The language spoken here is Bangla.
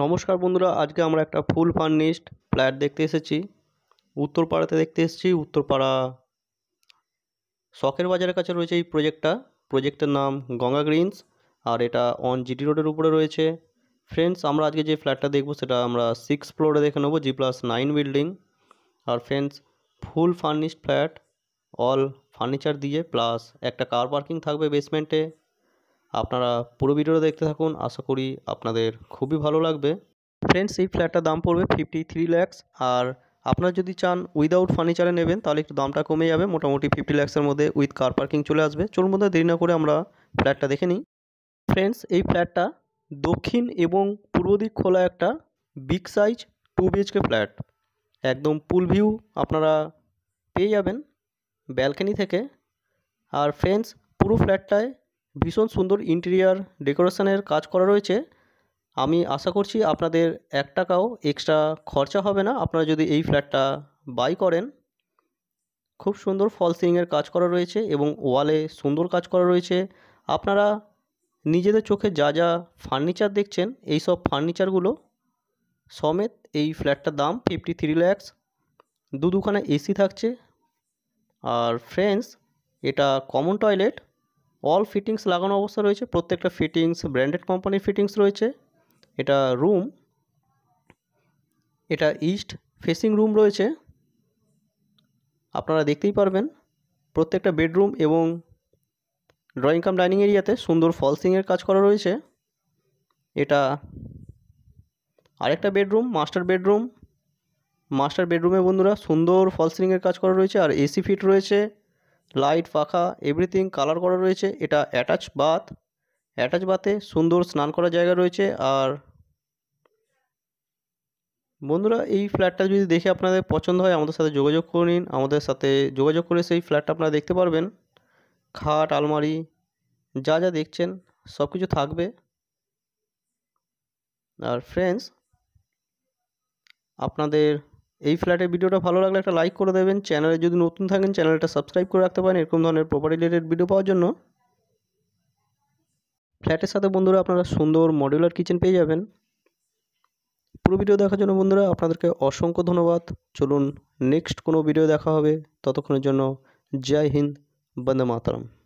নমস্কার বন্ধুরা আজকে আমরা একটা ফুল ফার্নিশড ফ্ল্যাট দেখতে এসেছি উত্তরপাড়াতে দেখতে এসেছি উত্তরপাড়া শখের বাজারের কাছে রয়েছে এই প্রজেক্টটা প্রজেক্টের নাম গঙ্গা গ্রিনস আর এটা অন জিটি রোডের উপরে রয়েছে ফ্রেন্ডস আমরা আজকে যে ফ্ল্যাটটা দেখবো সেটা আমরা সিক্স ফ্লোরে দেখে নেবো জি প্লাস নাইন বিল্ডিং আর friends full furnished flat all furniture দিয়ে প্লাস একটা কার পার্কিং থাকবে বেসমেন্টে আপনারা পুরো ভিডিওটা দেখতে থাকুন আশা করি আপনাদের খুবই ভালো লাগবে ফ্রেন্ডস এই ফ্ল্যাটটার দাম পড়বে ফিফটি থ্রি ল্যাক্স আর আপনারা যদি চান উইদাউট ফার্নিচারে নেবেন তাহলে একটু দামটা কমে যাবে মোটামুটি ফিফটি ল্যাক্সের মধ্যে উইথ কার পার্কিং চলে আসবে চলুন মধ্যে দেরি না করে আমরা ফ্ল্যাটটা দেখে নিই ফ্রেন্ডস এই ফ্ল্যাটটা দক্ষিণ এবং পূর্ব দিক খোলা একটা big size two BHK flat একদম পুল ভিউ আপনারা পেয়ে যাবেন ব্যালকানি থেকে আর ফ্রেন্ডস পুরো ফ্ল্যাটটায় ভীষণ সুন্দর ইন্টেরিয়ার ডেকোরেশনের কাজ করা রয়েছে আমি আশা করছি আপনাদের এক টাকাও এক্সট্রা খরচা হবে না আপনারা যদি এই ফ্ল্যাটটা বাই করেন খুব সুন্দর ফল সিলিংয়ের কাজ করা রয়েছে এবং ওয়ালে সুন্দর কাজ করা রয়েছে আপনারা নিজেদের চোখে যা যা ফার্নিচার দেখছেন এই সব ফার্নিচারগুলো সমেত এই ফ্ল্যাটটার দাম ফিফটি থ্রি ল্যাক্স দু দুখানে এসি থাকছে আর ফ্রেন্ডস এটা কমন টয়লেট অল ফিটিংস লাগানো অবস্থা রয়েছে প্রত্যেকটা ফিটিংস ব্র্যান্ডেড কোম্পানির ফিটিংস রয়েছে এটা রুম এটা ইস্ট ফেসিং রুম রয়েছে আপনারা দেখতেই পারবেন প্রত্যেকটা বেডরুম এবং ড্রয়িং কাম ডাইনিং এরিয়াতে সুন্দর ফলসিংয়ের কাজ করা রয়েছে এটা আরেকটা বেডরুম মাস্টার বেডরুম মাস্টার বেডরুমে বন্ধুরা সুন্দর ফলসিংয়ের কাজ করা রয়েছে আর এসি ফিট রয়েছে লাইট পাখা এভরিথিং কালার করা রয়েছে এটা অ্যাটাচ বাথ অ্যাটাচ বাথে সুন্দর স্নান করার জায়গা রয়েছে আর বন্ধুরা এই ফ্ল্যাটটা যদি দেখে আপনাদের পছন্দ হয় আমাদের সাথে যোগাযোগ করে নিন আমাদের সাথে যোগাযোগ করে সেই ফ্ল্যাটটা আপনারা দেখতে পারবেন খাট আলমারি যা যা দেখছেন সব কিছু থাকবে আর ফ্রেন্ডস আপনাদের এই ফ্ল্যাটের ভিডিওটা ভালো লাগলে একটা লাইক করে দেবেন চ্যানেলে যদি নতুন থাকেন চ্যানেলটা সাবস্ক্রাইব করে রাখতে পারেন এরকম ধরনের প্রপার্টি রিলেটেড ভিডিও পাওয়ার জন্য ফ্ল্যাটের সাথে বন্ধুরা আপনারা সুন্দর মডিউলার কিচেন পেয়ে যাবেন পুরো ভিডিও দেখার জন্য বন্ধুরা আপনাদেরকে অসংখ্য ধন্যবাদ চলুন নেক্সট কোনো ভিডিও দেখা হবে ততক্ষণের জন্য জয় হিন্দ বন্দে মাতরম